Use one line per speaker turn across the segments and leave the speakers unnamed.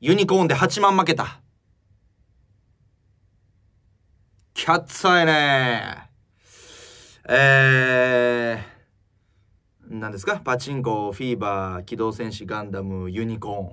ユニコーンで8万負けた。キャッツアイねええー、何ですかパチンコ、フィーバー、機動戦士ガンダム、ユニコ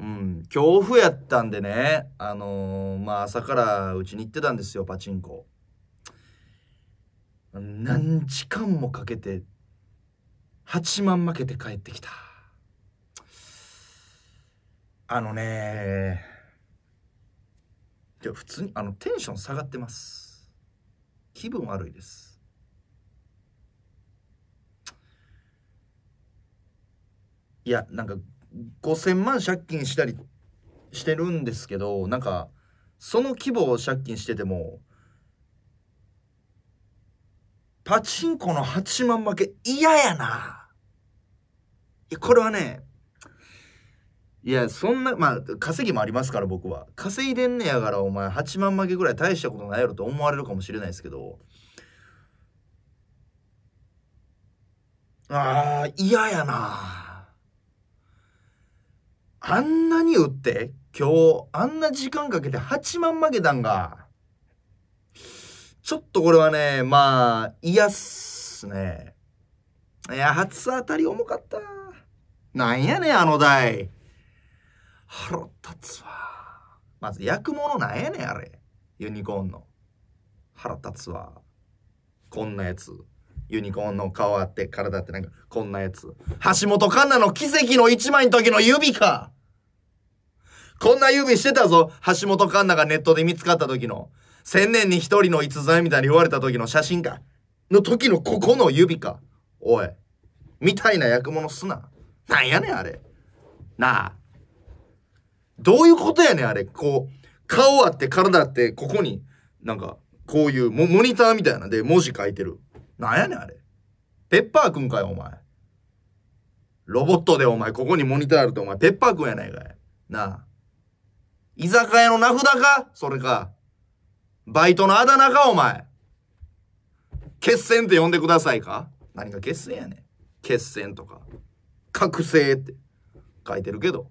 ーン。うん、恐怖やったんでね、あのー、まあ朝からうちに行ってたんですよ、パチンコ。何時間もかけて、8万負けて帰ってきた。あのねじゃ普通にあのテンション下がってます気分悪いですいやなんか5000万借金したりしてるんですけどなんかその規模を借金しててもパチンコの8万負け嫌やなこれはねいや、そんな、まあ、稼ぎもありますから僕は。稼いでんねやから、お前、8万負けぐらい大したことないやろと思われるかもしれないですけど。ああ、嫌やな。あんなに打って今日、あんな時間かけて8万負けたんが。ちょっとこれはね、まあ、嫌っすね。いや、初当たり重かった。なんやねん、あの台。腹立つわ。まず焼くものなんやねん、あれ。ユニコーンの。腹立つわ。こんなやつ。ユニコーンの顔あって、体ってなんか、こんなやつ。橋本環奈の奇跡の一枚の時の指かこんな指してたぞ橋本環奈がネットで見つかった時の。千年に一人の逸材みたいに言われた時の写真か。の時のここの指か。おい。みたいな役物すな。なんやねん、あれ。なあ。どういうことやねん、あれ。こう、顔あって体あって、ここに、なんか、こういうモモニターみたいなんで文字書いてる。なんやねん、あれ。ペッパーくんかよ、お前。ロボットでお前、ここにモニターあるってお前、ペッパーくんやないかい。なあ。居酒屋の名札かそれか。バイトのあだ名か、お前。決戦って呼んでくださいか何が決戦やねん。決戦とか。覚醒って書いてるけど。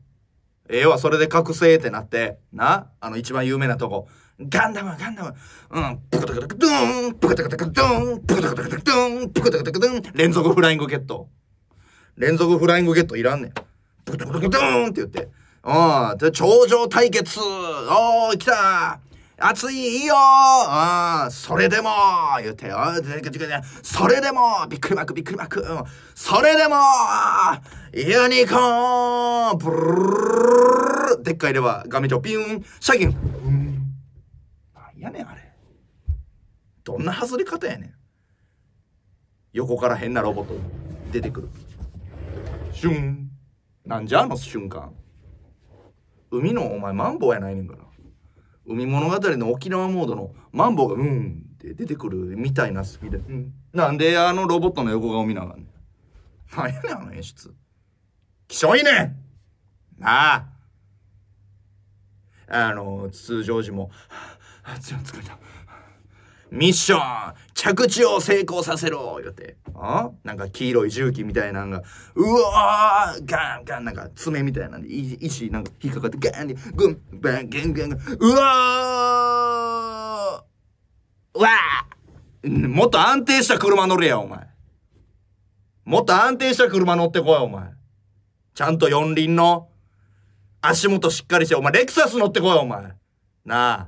え要はそれで覚醒ってなって、な、あの一番有名なとこ。ガンダム、ガンダム。うん、プクタクタクドーン、プクタクタクドーン、プクタクタクドーン、プクタクタクドーン、連続フライングゲット。連続フライングゲットいらんねん。プクタクタクドーンって言って。うん、で、頂上対決おー、来たー暑いいいよあそれでも言うてよ。それでもびっくりマークびっくりマークそれでもユニコーンブルルでっかいレバー画面上ピュンシャギン、うん、なんやねんあれどんな外れ方やねん横から変なロボット出てくるシュンなんじゃあの瞬間海のお前マンボウやないねんから海物語の沖縄モードのマンボウがうんって出てくるみたいな好きで、うん、なんであのロボットの横顔見ながらねなんやねんあの演出きしょいねんなああの通常時も「あ強い疲れた」ミッション着地を成功させろ言って。あなんか黄色い重機みたいなのが、うわーガンガンなんか爪みたいなんで、石なんか引っかかってガンで、グン、バン、ガンガンガン、うわーうわーもっと安定した車乗れや、お前。もっと安定した車乗ってこい、お前。ちゃんと四輪の足元しっかりして、お前レクサス乗ってこい、お前。なあ。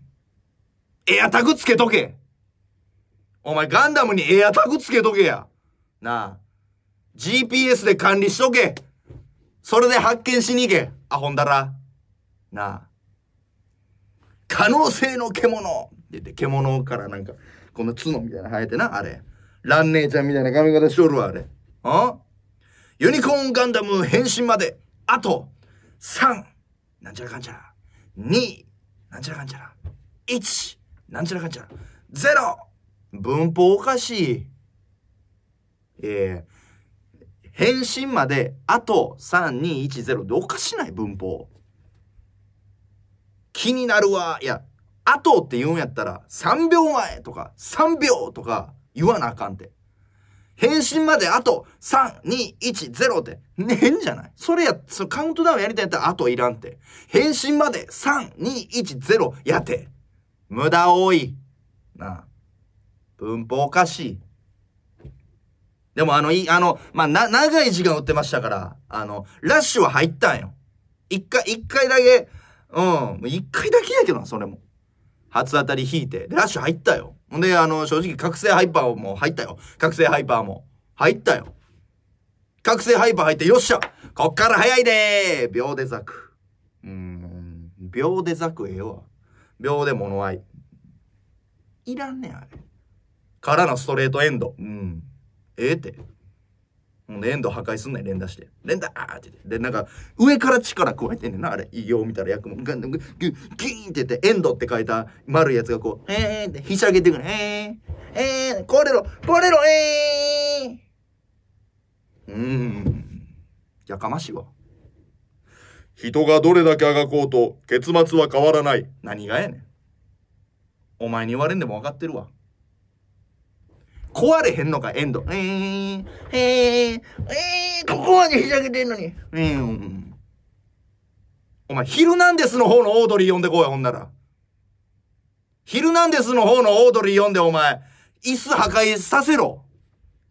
エアタグつけとけお前ガンダムにエアタグつけとけやなあ。GPS で管理しとけそれで発見しに行けアホンダラ。なあ。可能性の獣ってって、獣からなんか、この角みたいな生えてな、あれ。ラン姉ちゃんみたいな髪型しとるわ、あれ。あユニコーンガンダム変身まで、あと、3、なんちゃらかんちゃら、2、なんちゃらかんちゃら、1。なんちゃらかんちゃら。ゼロ文法おかしい。えー、返信まであと3210でおかしない文法。気になるわ。いや、あとって言うんやったら3秒前とか3秒とか言わなあかんて。返信まであと3210って、ねえんじゃないそれや、そカウントダウンやりたいんやったらあといらんて。返信まで3210やって。無駄多い。なあ。文法おかしい。でもあの、い、あの、まあ、な、長い時間売ってましたから、あの、ラッシュは入ったんよ。一回、一回だけ、うん、一回だけやけどな、それも。初当たり引いて。で、ラッシュ入ったよ。ほんで、あの、正直、覚醒ハイパーも入ったよ。覚醒ハイパーも。入ったよ。覚醒ハイパー入って、よっしゃこっから早いで秒でザク。うん、秒でザクええわ。秒で物合い。いらんねん、あれ。からのストレートエンド。うん。ええー、って。ほんで、エンド破壊すんねん、連打して。連打あーってで、なんか、上から力加えてんねんな、あれ。異形見たら役も、ガンガン、ギュッ、ンって言って、エンドって書いた丸いやつがこう、えーってひしゃげてくる。えー、えー、これろ、壊れろ、えー。うん。やかましいわ。人がどれだけあがこうと結末は変わらない何がやねんお前に言われんでも分かってるわ壊れへんのかエンドえー、えー、えー、ここまでひしゃげてんのにえー、うん、お前「ヒルナンデス」の方のオードリー呼んでこいほんなら「ヒルナンデス」の方のオードリー呼んでお前椅子破壊させろ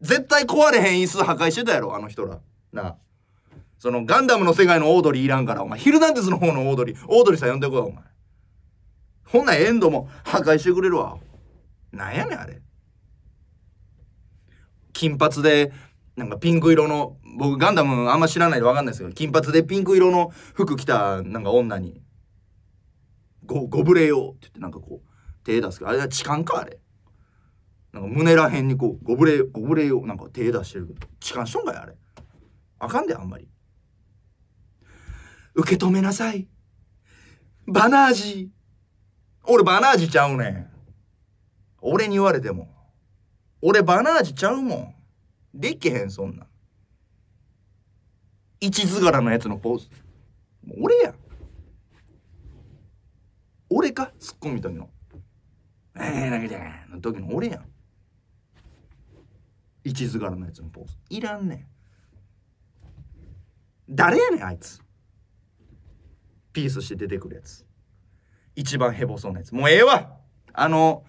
絶対壊れへん椅子破壊してたやろあの人らなあそのガンダムの世界のオードリーいらんから、お前、ヒルナンデスの方のオードリー、オードリーさん呼んでこい、お前。ほんなエンドも破壊してくれるわ。なんやねん、あれ。金髪で、なんかピンク色の、僕ガンダムあんま知らないでわかんないですけど、金髪でピンク色の服着た、なんか女に、ご、ご無礼よって言ってなんかこう、手出すけど、あれは痴漢か、あれ。なんか胸らへんにこう、ご無礼、ご無礼をなんか手出してるけど、痴漢しとんかい、あれ。あかんで、あんまり。受け止めなさい。バナージ俺バナージちゃうねん。俺に言われても。俺バナージちゃうもん。できへん、そんな。一図柄のやつのポーズ。俺や。俺かツッコミ時の。えー、投げてんの時の俺やん。一図柄のやつのポーズ。いらんねん。誰やねん、あいつ。ピースして出てくるやつ。一番ヘボそうなやつ。もうええわあの、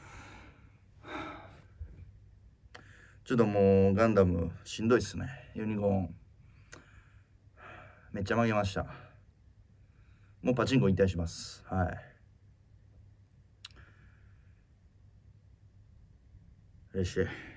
ちょっともうガンダムしんどいっすね。ユニコーン。めっちゃ曲げました。もうパチンコ引退します。はい。嬉しい。